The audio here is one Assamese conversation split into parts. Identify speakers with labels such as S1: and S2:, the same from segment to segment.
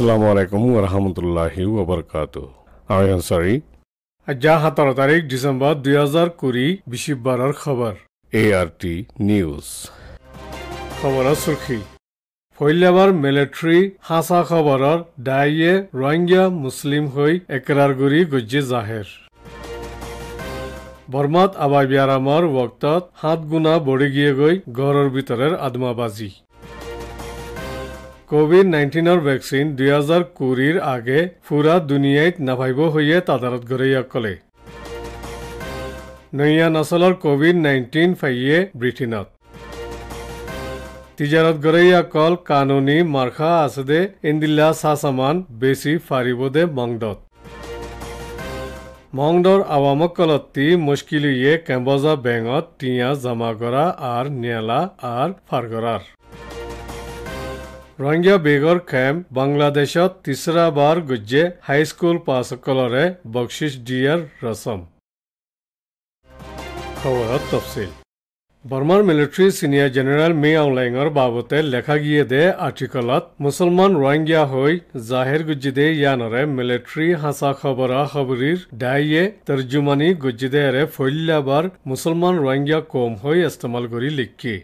S1: আসসালামু আলাইকুম রহমতুল্লাহি ওবরকাত আমি আনসারি যা সতেরো তারিখ ডিসেম্বর দুই হাজার কুড়ি বিশিববার খবর এ আর টি নিউজ খবর সুখী ফৈল্যাবার মিলিটারি হাসা খবরর ডাইয়ে রোহিঙ্গা মুসলিম হৈ একরার গুরি গজ্জে জাহের বর্মাত আবাই ব্যারামর ওক্তত সাত গুনা বড়ে গিয়ে গৈ ঘরের ভিতরের আদমাবাজি কোভিড নাইণ্টিনৰ ভেকচিন দুহেজাৰ কুৰিৰ আগে ফুৰা দুনিয়াইত নাভাবিব হৈয়ে তাদাৰত ঘৰীয়াক কলে নৈয়া নাচলৰ কোভিড নাইণ্টিন ফাইয়ে ব্ৰিটেইনত তিজাৰত গৰৈয়া কল কানুনী মাৰ্খা আছে দে ইন্দিল্লা চাচামান বেছি ফাৰিব দে মংদত মংদৰ আৱামক কলত তি মুস্কিলিয়ে কেম্বজা বেংত টিয়া জমা কৰা আৰ নেলা আৰ ফাৰগৰাৰ রঙ্গিয়া বেগর খেম বাংলাদেশ তিসরা বার ಗುಜ್ಜೆ হাই স্কুল পাস কলরে বকশিস খবৰত তফচিল বৰ্মাৰ মিলিটারি ছিনিয়ৰ জেনেৰেল মে আউলাইঙৰ বাবতে লেখা গিয়ে দে আর্টিকলত মুছলমান রোহিঙ্গিয়া হৈ জাহিৰ গুজিদে ইয়ানৰে মিলিটাৰী হাঁচা খবৰা খবৰীৰ ডায়ে তৰ্জুমানী গুজিদেৰে ফৈল্যাবার মুছলমান রোহিঙ্গিয়া কম হৈ ইস্তেমাল কৰি লিখি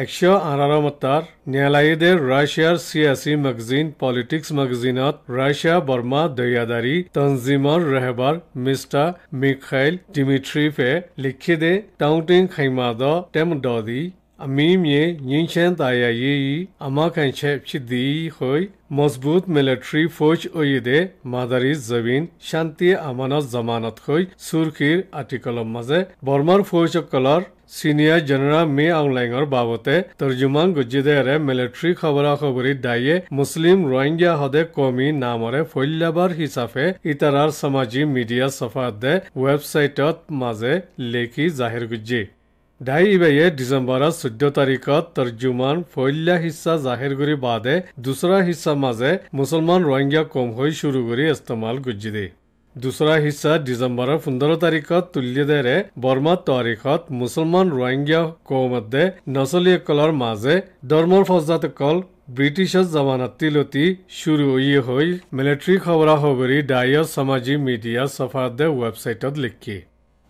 S1: একশ আঁৰাৰমত্তাৰ ন্যায়ালয়েদে ৰাছিয়াৰ চিয়াচি মেগজিন পলিটিক্স মেগজিনত ৰাছিয়া বৰ্মা দৈয়াদাৰী তনজিমৰ ৰেহবাৰ মিষ্টাৰ মিখাইল ডিমিথ্ৰিফে লিখিদে টাউটিং খাইমাদ টেম দি အမီးမြေညင်းချမ်းသာရရေးဤအမခန့်ချက်ဖြစ်သည်ဟိုယ်မော့စဘူတ်မီလတရီဖောချ်အိုယဒေမာဒရီဇဝင်းရှန်တီအမနတ်ဇမာနတ်ခိုယ်ဆူရခီအာတီကလမဇေဘော်မာဖောချ်ကလာစီနီယာဂျန်နရာမေအောင်လိုင်းအော်ဘာဝတေတာဂျူမန်ဂိုဂျီဒေရေမီလတရီခဘရာခဘရီဒိုင်ယေမု슬림ရိုင်ဂျာဟဒေကောမီနာမရေဖိုလ်လာဘာဟိဆာဖေအီတရာရ်ဆမာဂျီမီဒီယာဆဖာဒေဝက်ဘ်ဆိုက်တ်မဇေလေကီဇာဟီရ်ဂူဂျီ ডাই ডাইবেয়ে ডিচেম্বৰৰ চৈধ্য তাৰিখত তৰ্জুমান ফৈল্যা হিচা জাহিৰ কৰি বাদে দোচৰা হিচা মাজে মুছলমান ৰোহিংগা কম হৈ চুৰু কৰি ইস্তেমাল গুজি দিয়ে দোচৰা হিচা ডিচেম্বৰৰ পোন্ধৰ তাৰিখত তুল্যদেৰে বৰমা তাৰিখত মুছলমান ৰোহিংগা কৌমধ্যে কলৰ মাজে ধৰ্মৰ ফজাতসকল ব্ৰিটিছৰ জমানাতিলতি চুৰু হৈ মিলিট্ৰী খবৰা হবৰি ডায়ছ সামাজিক মিডিয়া চফাৰদে ৱেবছাইটত লিখি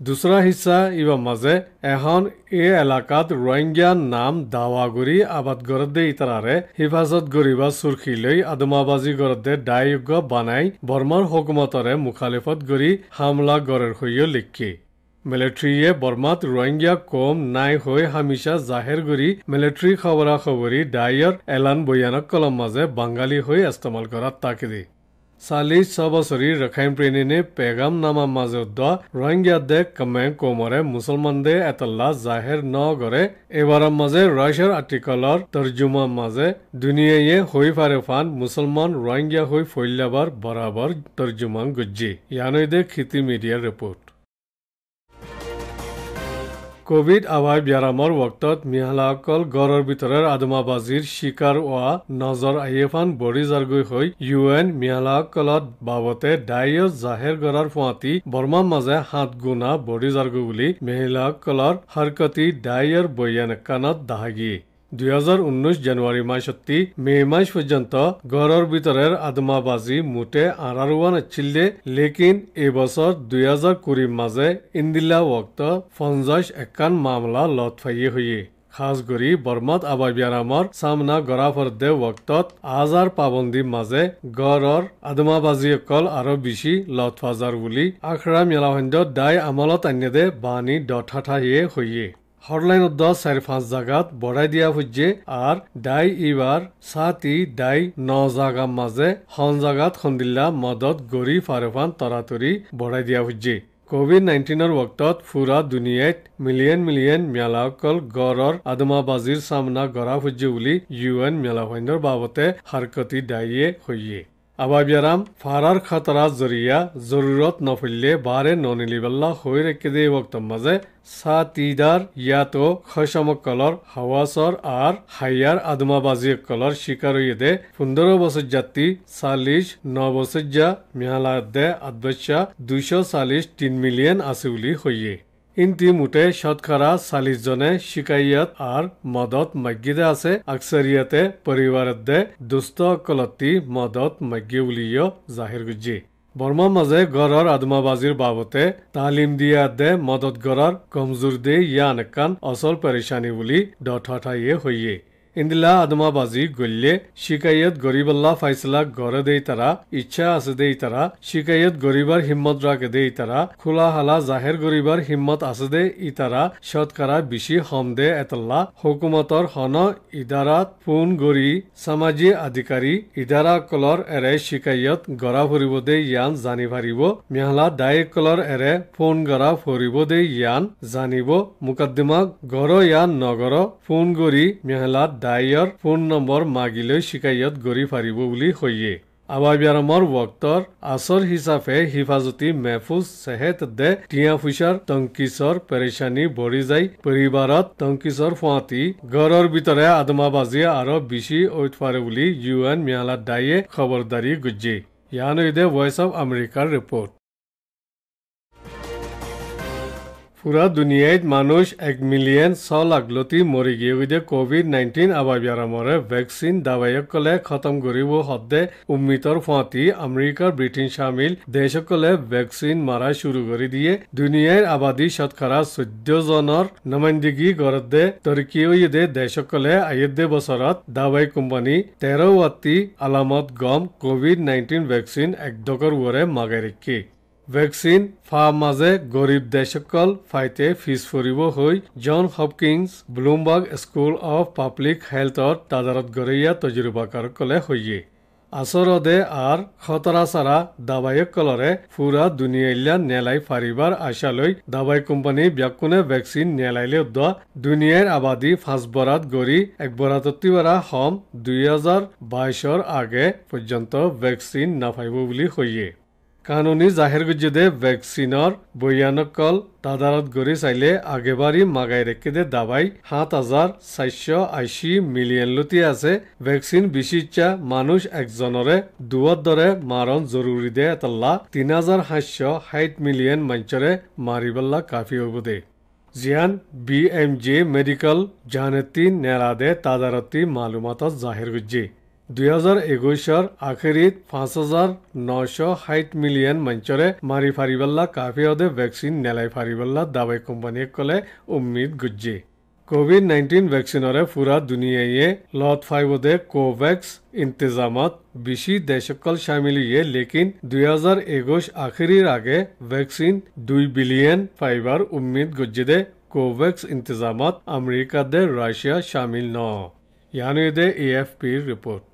S1: দুচৰা হিচা ইবাৰ মাজে এখন এ এলেকাত ৰোহিংগিয়া নাম দাৱা দাৱাগুৰি আবাদগৰদে ইতাৰাৰে হিফাজত গঢ়িবা চুৰ্খী লৈ আদমাবাজী গড়দে দায়যোগ্য বনাই বৰ্মাৰ হুকুমতৰে মুখালিফত গঢ়ি হামলা গড়ৰ সৈয় লিখি মিলিট্ৰীয়ে বৰ্মাত ৰোহিংগিয়া কম নাই হৈ হামিছা জাহেৰ কৰি মিলিট্ৰী খবৰা খবৰী ডায়ৰ এলান বৈয়ানক কলম মাজে বাংগালী হৈ ইস্তেমাল কৰাত তাকিদি চাল্লিছ ছ বছৰী ৰখাইন পেগাম নামা মাজুদ্দ ৰোহিংগিয়া দে কমে কোমৰে মুছলমান দেহ এটল্লা জাহেৰ ন গৰে এবাৰৰ মাজে ৰাছিয়াৰ আৰ্টিকলৰ তৰ্জুমা মাজে দুনিয়াই হৈ ফাৰে ফান মুছলমান ৰোহিংগিয়া হৈ ফৈল্যাবাৰ বৰাবৰ তৰ্জুমা গুজ্জি ইয়ানৈ দে খিতি মিডিয়াৰ ৰিপৰ্ট কোভিড আভাৰ ব্যায়ামৰ বক্তত মিহালাসকল গড়ৰ ভিতৰৰ আদমাবাজীৰ শিকাৰ হোৱা নজৰ আহিফান বৰি জাৰগৈ হৈ ইউ এন মিহালাসকলত বাবতে ডায় জাহেৰ গড়ৰ ফুৱাটি বৰ্মাৰ মাজে সাত গুণা বৰি জাৰগৈ বুলি মিহালাসকলৰ হৰকতি ডায়ৰ বৈয়ানকানত দাহাগী দুহেজাৰ ঊনৈশ জানুৱাৰী মাহতি মে মাহ পৰ্যন্ত ঘৰৰ ভিতৰৰ আদমাবাজি মুঠে আঁৰাৰোৱা নাছিলে লেকিন এইবছৰ দুহেজাৰ কুৰি মাজে ইন্দিলা ভক্ত পঞ্চাছ একান মামলা লটফাইয়ে হৈয়ে খাস গৰি বৰ্মাত আবাবিয়ানামৰ চামনা গৰাফৰ্দে ভক্তত আজাৰ পাবন্দীৰ মাজে গড়ৰ আদমাবাজী অকল আৰু বেছি লটফাজাৰ বুলি আখৰা মেলাসন্দ দাই আমলত আনেদে বাণী দঠাঠাহিয়ে হৈয়ে হৰলাইনত দহ চাৰি পাঁচ জাগাত বঢ়াই দিয়া হৈছে আৰু ডাই ইবাৰ চাতি ডাই ন জাগাৰ মাজে সন জাগাত সন্দিলা মদত গৰি ফাৰেফান তৰাতৰি বঢ়াই দিয়া হৈছে কোভিড নাইণ্টিনৰ বক্তত পুৰা দুনিয়াত মিলিয়ন মিলিয়ন মেলাসকল গড়ৰ আদমাবাজিৰ চামনা গঢ়া হৈছে বুলি ইউ এন মেলাভাইনৰ বাবতে হাৰকতি দায়ীয়ে হৈয়ে আবাবিয়ারাম ফারার খাতারা জরিয়া জরুরত নফিল্লে বারে ননিলিবেল্লা হৈ রেখে দে বক্তব্যে সা তিদার ইয়াতো খসমকলর হাওয়াসর আর হাইয়ার আদমাবাজি কলর শিকার হইয়ে দে পনেরো বছর যাত্রী চাল্লিশ ন বছর যা মেহালা দে আদবেশা দুশো চাল্লিশ তিন মিলিয়ন আছে বলে হইয়ে ইন্তি মুটে শতকরা চাল্লিশ জনে শিকাইয়াত আর মদত মাগ্যদে আছে আকসারিয়াতে পরিবারত দে দুস্ত কলতি মদত মাগ্য উলিয় জাহির গুজি বর্মা মাজে গড়র আদমাবাজির বাবতে তালিম দিয়া দে মদত গড়র কমজোর দে ইয়ান একান অসল পরিশানি বলে ডঠাঠাইয়ে হইয়ে ইন্দিলা আদমাবাজি বাজি গল্লে শিকায়ত গরিবাল্লা ফাইসলা গড়ে দেই তারা ইচ্ছা আছে দেই তারা শিকায়ত গরিবার হিম্মত রাখে দেই তারা খোলা হালা জাহের গরিবার হিম্মত আছে দে ই তারা সৎকারা বিশি হম দে এতল্লা হুকুমতর হন ইদারাত পুন গরি সামাজি আধিকারী ইদারা কলর এরে শিকায়ত গড়া ফুরিব দে ইয়ান জানি ভারিব মেহলা দায়ক কলর এরে ফোন গড়া ফুরিব দে ইয়ান জানিব মুকদ্দমা গড় ইয়ান নগর ফোন গরি মেহলা ডায়ৰ ফোন নম্বৰ মাগি লৈ শিকায়ত গঢ়ি ফাৰিব বুলি কয়ে আৱাবিয়াৰমৰ বক্তৰ আচৰ হিচাপে হিফাজতি মেহফুজ চেহেত দে টিয়া ফুচাৰ টংকিছৰ পেৰেচানী বঢ়ি যায় পৰিবাৰত টংকিছৰ ফুৱাটি ঘৰৰ ভিতৰত আদমাবাজি আৰু বিচি উঠফাৰে বুলি ইউ এন মিয়ালা দায়ে খবৰদাৰি গুজি ইয়ানৈদে ভইচ অৱ আমেৰিকাৰ ৰিপৰ্ট পুৰা দুনিয়ায় মানুহ এক মিলিয়ন ছ লাখ লতি মৰি গিয়ে গিয়ে কোভিড নাইন্টিন আবাবিয়াৰামৰে ভ্যাকসিন দাবায়কলে খতম কৰিব হদ্দে উম্মিতৰ ফাঁতি আমেৰিকাৰ ব্ৰিটেইন চামিল দেশসকলে ভেকচিন মাৰা শুৰু কৰি দিয়ে দুনিয়াৰ আবাদী শতকৰা চৈধ্যজনৰ জনেৰ নমাইন্দিগি তৰ্কীয় তর্কীয় দেশকলে আয়েদে বছরত দাবাই কোম্পানি তেরো ওয়াত্তি আলামত গম কোভিড নাইণ্টিন ভেকচিন এক ডকর ওরে মাগাই ৰাখি ভেকচিন ফাৰ মাজে গৰীব দেশসকল ফাইটে ফিজ ফুৰিব হৈ John Hopkins Bloomberg school of public হেলথত তাজাৰত গৰীয়া তজুৰবাকাৰসকলে হৈয়ে আচৰদে আৰু খতৰা চাৰা দাবায়কলৰে পূৰা দুনিয়ালা নেলাই ফাৰিবাৰ আশালৈ দাবাই কোম্পানী ব্যাকুনে ভেকচিন নেলাইলে উদ্বা দুনিয়াৰ আবাদী ফাঁচবৰাত গৰি একবৰাতিবাৰা হম দুই হাজাৰ বাইছৰ আগে পৰ্যন্ত ভেকচিন নাফাইব বুলি সৈয়ে কাননি জাহের দে ভ্যাকসিনর বৈয়ানকল তাদারত গড়ি চাইলে আগেবারি মাগাই দে দাবাই সাত হাজার চারশ আশি মিলিয়ন লুটি আছে ভ্যাকসিন বিশিচ্ছা মানুষ একজনরে দুয়ার দরে মারণ জরুরি দে এতাল্লা তিন হাজার সাতশ ষাট মিলিয়ন মঞ্চরে মারিবল্লা কাফি হব দে জিয়ান বি এম জে মেডিকেল জাহানতি নেরাদে তাদারতি মালুমাতত জাহের গুজ্জি দুই হাজাৰ একৈশৰ আখেৰিত পাঁচ হাজাৰ নশ ষাঠ মিলিয়ন মঞ্চৰে মাৰি ফাৰিবাল্লা কাফিয়দে ভেকচিন নেলাই ফাৰিবল্লা দাৱাই কোম্পানীয়ে ক'লে উম্মিদ গুজ্জি কোভিড নাইণ্টিন ভেকচিনৰে পুৰা দুনিয়ায়ে লট ফাইভদে কোভেক্স ইণ্টেজামত বেছি দেশসকল চামিল ইয়ে লেকিন দুই হাজাৰ একৈশ আখেৰিৰ আগে ভেকচিন দুই বিলিয়ন ফাইবাৰ উম্মিদ গুজ্জিদে কোভেক্স ইণ্টেজামত দে ৰাছিয়া চামিল ন ইয়ানুদে এ এফ পিৰ ৰিপৰ্ট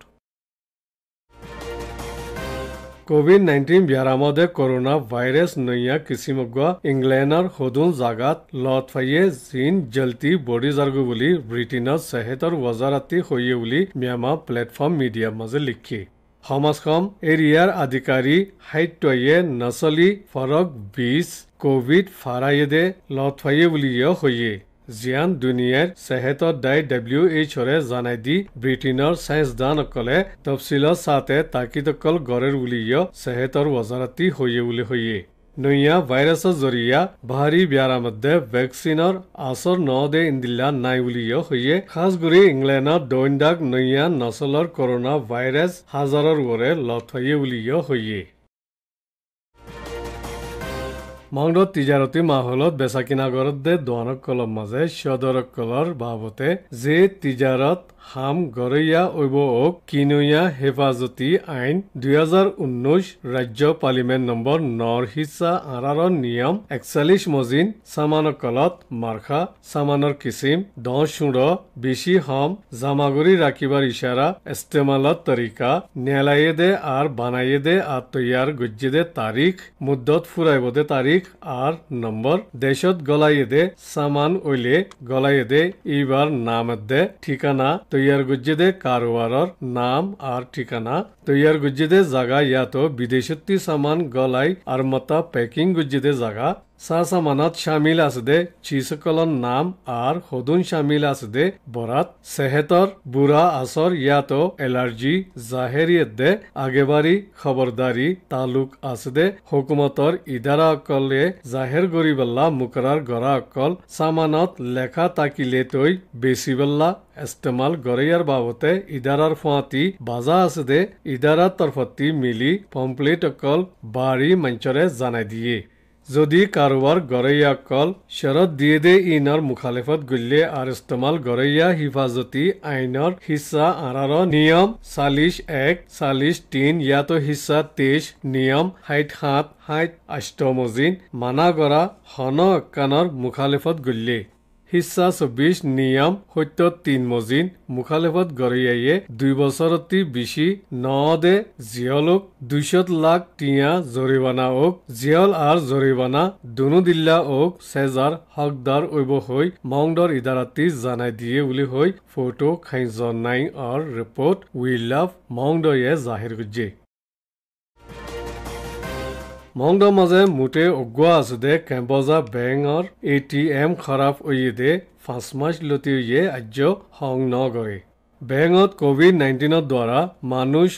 S1: কোভিড নাইনটিন বিয়াৰ মধ্যে কৰোণা ভাইৰাছ নৈয়া কিছিমগুৱা ইংলেণ্ডৰ সদুন জাগাত লটফাইয়ে চীন জল্টি বৰি জাৰ্গ বুলি ব্ৰিটেইনৰ চেহেতৰ ৱজাৰাতি হৈয়ে বুলি ম্যামা প্লেটফৰ্ম মিডিয়াৰ মাজে লিখি সমাজখন এৰিয়াৰ আধিকাৰী সাহিত্যয়ে নচলি ফৰক বিছ কোভিড ফাৰাইয়েদে লটফাইয়ে বুলিয়ে হৈয়ে জিয়ান দুনিয়াৰ চেহেতত দায় ডাব্লিউ এইচৰে জনাই দি ব্ৰিটেইনৰ চায়েন্সদানসকলে তফচিলৰ চাহে তাকিদকল গড়ৰ উলিয় চেহেতৰ ৱজাৰাতি হৈয়ে বুলি হৈয়ে নৈয়া ভাইৰাছৰ জৰিয়া ভাৰী বিয়াৰা মধ্যে ভেকচিনৰ আচৰ ন দে ইন্দিলা নাই বুলিও হৈয়ে খাচ কৰি ইংলেণ্ডত দৈনদাক নৈয়া নচলৰ কৰোণা ভাইৰাছ হাজাৰৰ ওৰে লথ হৈয়ে বুলিও হৈয়ে মংডত তিজারতি মাহলত বেচা কিনা দে কলম মাজে সিহঁতসকলৰ বাবতে যে তিজাৰত হাম গৰৈয়া ঐব কিনৈয়া হেফাজতি আইন দুহেজাৰ ঊনৈশ ৰাজ্য পাৰ্লিমেণ্ট নম্বৰ নৰ হিচা আৰাৰ নিয়ম একচল্লিশ মজিন চামানৰ কলত মাৰ্খা চামানৰ কিচিম দহোড় বেছি হম জামাগুৰি ৰাখিবাৰ ইচাৰা ইষ্টেমালত তৰিকা নেলায়ে দে আৰু বানায়ে দে আৰু তৈয়াৰ গজ্জে দে তাৰিখ মুদত ফুৰাইব দে তাৰিখ আৰু নম্বৰ দেশত গলায়ে দে চামান ঐলে গলায়ে দে এইবাৰ নামত দে ঠিকনা তৈয়ার গজ্জেদে কারোয়ারর নাম আর ঠিকানা তৈয়াৰ গুজ্জিদে জাগা ইয়াতো বিদেশত্তি সামান গলাই আৰু মতা পেকিং গুজ্জিদে জাগা চাহ চামানত চামিল আছে দে চিচকলন নাম আৰু সদুন চামিল আছে দে বৰাত চেহেতৰ বুঢ়া আচৰ ইয়াতো এলাৰ্জি জাহেৰিয়েত দে আগেবাৰী খবৰদাৰী তালুক আছে দে হুকুমতৰ ইদাৰা অকলে জাহেৰ গৰিবল্লা মুকৰাৰ গৰা অকল চামানত লেখা তাকিলে তৈ বেচিবল্লা ইষ্টেমাল গৰেয়াৰ বাবতে ইদাৰাৰ ফুৱাটি বাজা আছে দে লিডাৰৰ তৰফতি মিলি পম্পলেট অকল বাৰী মঞ্চৰে জনাই দিয়ে যদি কাৰোবাৰ গৰৈয়া অকল শৰত দিয়ে দে ইনৰ মুখালেফত গুলিয়ে আৰু ইষ্টমাল গৰৈয়া হিফাজতী আইনৰ হিচা আঁৰৰ নিয়ম চাল্লিছ এক চাল্লিছ তিন ইয়াতো হিচা তেইছ নিয়ম সাত সাত সাত আষ্টমজিন মানা কৰা হন অকানৰ মুখালেফত গুলিয়ে হিচা চৌবিশ নিয়ম সত্য তিন মজিন মুখালেফত গৰিয়াইয়ে দুই বছৰতী বিচি ন দে জিয়লক দুইশত লাখ টিয়া জৰিমানা অক জিয়ল আৰু জৰিমানা দুনু দিল্লা অক চেজাৰ হকদাৰ ঐব হৈ মাউণ্ডৰ ইদাৰাতি জানাই দিয়ে বুলি হৈ ফটো খাই জনাই আৰু ৰিপৰ্ট উইল লাভ মাউণ্ডয়ে জাহিৰ গুজে মংডা মাজে মুঠে অগুৱা আছে দে কেম্বজা বেংৰ এ টি এম খৰাপ হৈয়ে দে পাঁচ মাচ লতি হৈয়ে আজ্য সং নগৰে বেংত কোভিড নাইণ্টিনৰ দ্বাৰা মানুহ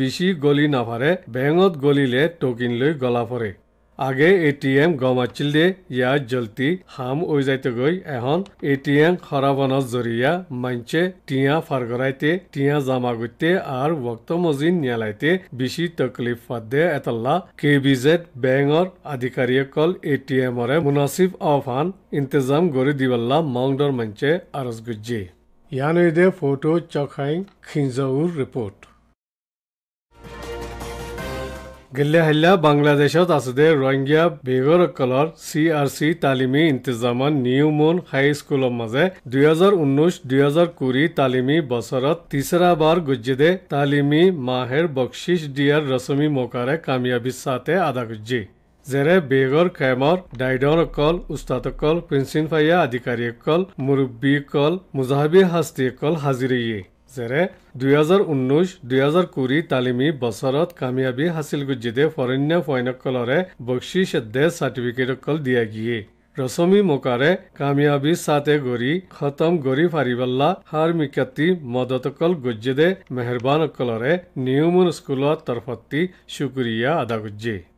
S1: বেছি গলি নাভাৰে বেংত গলিলে টকিন লৈ গলা পৰে আগে এ টি এম গম আছিল দে ইয়াত জলতি হাম হৈ যাই গৈ এখন এ টি এম সৰাবনৰ জৰিয়া মঞ্চে টিয়া ফাৰগৰাইতে টিয়া জামা গুটে আৰু ভক্ত মজি নিয়ালাইতে বেছি তকলিফ ফাদে এটল্লা কে বি জেড বেংকৰ আধিকাৰীয়ে কল এ টি এমৰে মুনাচিব আহ্বান ইন্তজাম গঢ়ি দিবল্লা মংডৰ মঞ্চে আৰজ গুজি ইয়ানৈদে ফটো চকাই খিঞ্জাউৰ ৰিপৰ্ট گله هلا بنگلادش ها دسته رنگیا بیگر کلار سی آر سی تعلیمی انتظامان نیو مون خای سکول مزه 2019-2020 کوری تعلیمی بسرت تیسرا بار گجده تعلیمی ماهر بخشش دیار رسمی موکاره کامیابی ساته آده گجی. জেৰে বেগৰ খেমৰ ডাইডৰকল উস্তাদকল প্ৰিন্সিনফাইয়া আধিকাৰীসকল মুৰব্বীসকল মুজাহাবী শাস্তীসকল হাজিৰিয়ে যেনে দুহেজাৰ ঊনৈছ দুহেজাৰ কুৰি তালিমী বছৰত কামিয়াবী হাছিল গুজিদে ফৰণ্য ফৈনকলৰে বক্সিছ দে চাৰ্টিফিকেট অকল দিয়া গিয়ে ৰশমি মোকাৰে কামিয়াবী চাতে গৰি খতম গৰি ফাৰিবাল্লা হাৰ মিকাতি মদতকল গুজিদে মেহৰবান অকলৰে নিউমন স্কুলৰ তৰফতি শুকুৰিয়া আদা গুজ্জে